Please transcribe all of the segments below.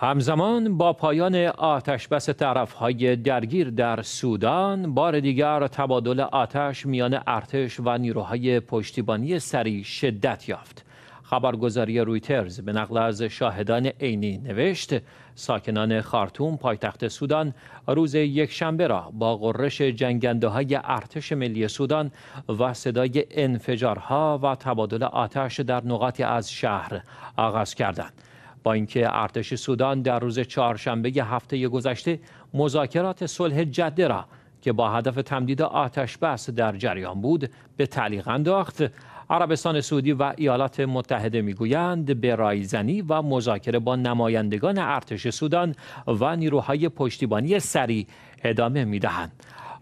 همزمان با پایان آتشبس های درگیر در سودان بار دیگر تبادل آتش میان ارتش و نیروهای پشتیبانی سری شدت یافت خبرگزاری رویترز به نقل از شاهدان عینی نوشت ساکنان خارتوم پایتخت سودان روز یکشنبه را با غرش جنگنده های ارتش ملی سودان و صدای انفجارها و تبادل آتش در نقاطی از شهر آغاز کردند با اینکه ارتش سودان در روز چهارشنبه هفته گذشته مذاکرات صلح جده را که با هدف تمدید آتش بس در جریان بود به تعلیق انداخت عربستان سعودی و ایالات متحده میگویند به رایزنی و مذاکره با نمایندگان ارتش سودان و نیروهای پشتیبانی سریع ادامه میدهند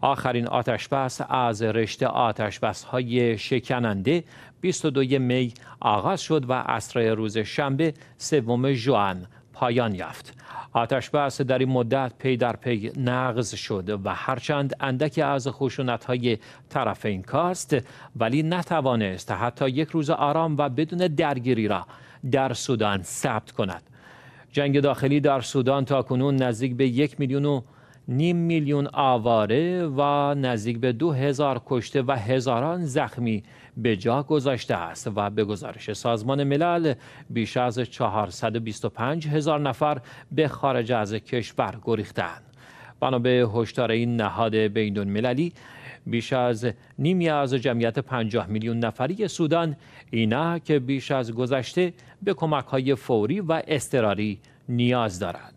آخرین آتشبس از رشته بس های شکننده 22 می آغاز شد و عصر روز شنبه سوم جوان پایان یافت. آتشبس در این مدت پی در پی نقض شد و هرچند اندکی از خشونت های این کاست ولی نتوانست حتی یک روز آرام و بدون درگیری را در سودان ثبت کند. جنگ داخلی در سودان تا کنون نزدیک به یک میلیون و نیم میلیون آواره و نزدیک به دو هزار کشته و هزاران زخمی به جا گذاشته است و به گزارش سازمان ملل بیش از 425 هزار نفر به خارج از کشور گریختند. بنا به هشدار این نهاد بین مللی بیش از نیمی از جمعیت 50 میلیون نفری سودان که بیش از گذشته به کمک های فوری و اضطراری نیاز دارد.